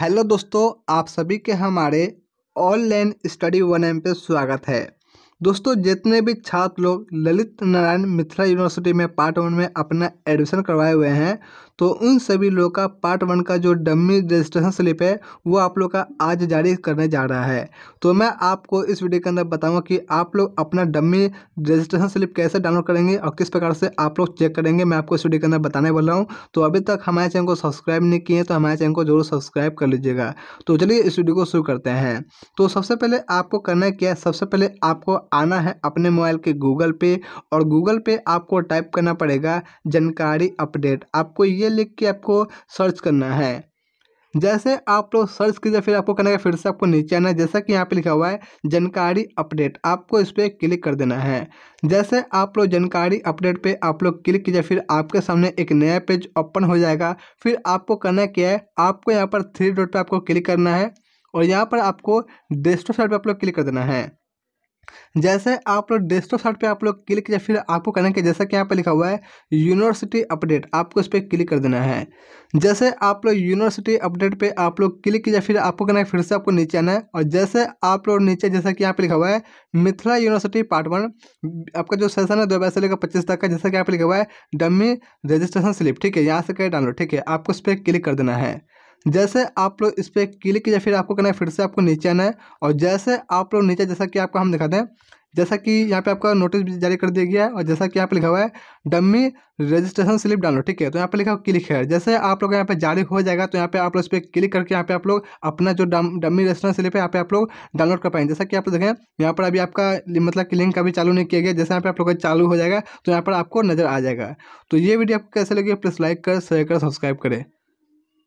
hello दोस्तों आप सभी के हमारे ऑनलाइन स्टडी वन एम पे स्वागत है दोस्तों जितने भी छात्र लोग ललित नारायण मिथिला यूनिवर्सिटी में पार्ट वन में अपना एडमिशन करवाए हुए हैं तो उन सभी लोगों का पार्ट वन का जो डमी रजिस्ट्रेशन स्लिप है वो आप लोग का आज जारी करने जा रहा है तो मैं आपको इस वीडियो के अंदर बताऊंगा कि आप लोग अपना डमी रजिस्ट्रेशन स्लिप कैसे डाउनलोड करेंगे और किस प्रकार से आप लोग चेक करेंगे मैं आपको इस वीडियो के अंदर बताने वाला हूँ तो अभी तक हमारे चैनल को सब्सक्राइब नहीं किए तो हमारे चैनल को जरूर सब्सक्राइब कर लीजिएगा तो चलिए इस वीडियो को शुरू करते हैं तो सबसे पहले आपको करना क्या है सबसे पहले आपको आना है अपने मोबाइल के गूगल पे और गूगल पे आपको टाइप करना पड़ेगा जानकारी अपडेट आपको ये लिख के आपको सर्च करना है जैसे आप लोग सर्च कीजिए फिर आपको करना है फिर से आपको नीचे आना है जैसा कि यहाँ पे लिखा हुआ है जानकारी अपडेट आपको इस पर क्लिक कर देना है जैसे आप लोग जानकारी अपडेट पे आप लोग क्लिक कीजिए फिर आपके सामने एक नया पेज ओपन हो जाएगा फिर आपको करना क्या है आपको यहाँ पर थ्री डॉट पर आपको क्लिक करना है और यहाँ पर आपको डेस्टो साइड पर आप लोग क्लिक कर देना है जैसे आप लोग डेस्कटॉप साइट पे आप लोग क्लिक या फिर आपको करना है जैसा कि यहाँ पे लिखा हुआ है यूनिवर्सिटी अपडेट आपको इस पर क्लिक कर देना है जैसे आप लोग यूनिवर्सिटी अपडेट पे आप लोग क्लिक या फिर आपको करना है फिर से आपको नीचे आना है और जैसे आप लोग नीचे जैसा कि यहाँ पे लिखा हुआ है मिथिला यूनिवर्सिटी पार्ट वन आपका जो सेशन है दो बजे से लेकर पच्चीस तक का जैसा कि यहाँ पे लिखा हुआ है डमी रजिस्ट्रेशन स्लिप ठीक है यहाँ से करें डाउनलोड ठीक है आपको इस पर क्लिक कर देना है जैसे आप लोग इस पर क्लिक किया फिर आपको करना है फिर से आपको नीचे आना है और जैसे आप लोग नीचे जैसा कि आपको हम दिखाते हैं जैसा कि यहाँ पे आपका नोटिस भी जारी कर दिया गया है और जैसा कि यहाँ पे लिखा हुआ है डम्मी रजिस्ट्रेशन स्लिप डाउनलोड ठीक है तो यहाँ पे लिखा हुआ क्लिक है जैसे आप लोग यहाँ पे जारी हो जाएगा तो यहाँ पे आप लोग इस पर क्लिक करके यहाँ पे आप लोग अपना जो डम्मी रजिस्ट्रेशन स्लिप है यहाँ पे आप लोग डाउनलोड कर पाएंगे जैसा कि आप देखें यहाँ पर अभी आपका मतलब कि लिंक अभी चालू नहीं किया गया जैसे यहाँ पे आप लोग चालू हो जाएगा तो यहाँ पर आपको नजर आ जाएगा तो ये वीडियो आपको कैसे लगे प्लीज़ लाइक कर शेयर कर सब्सक्राइब करें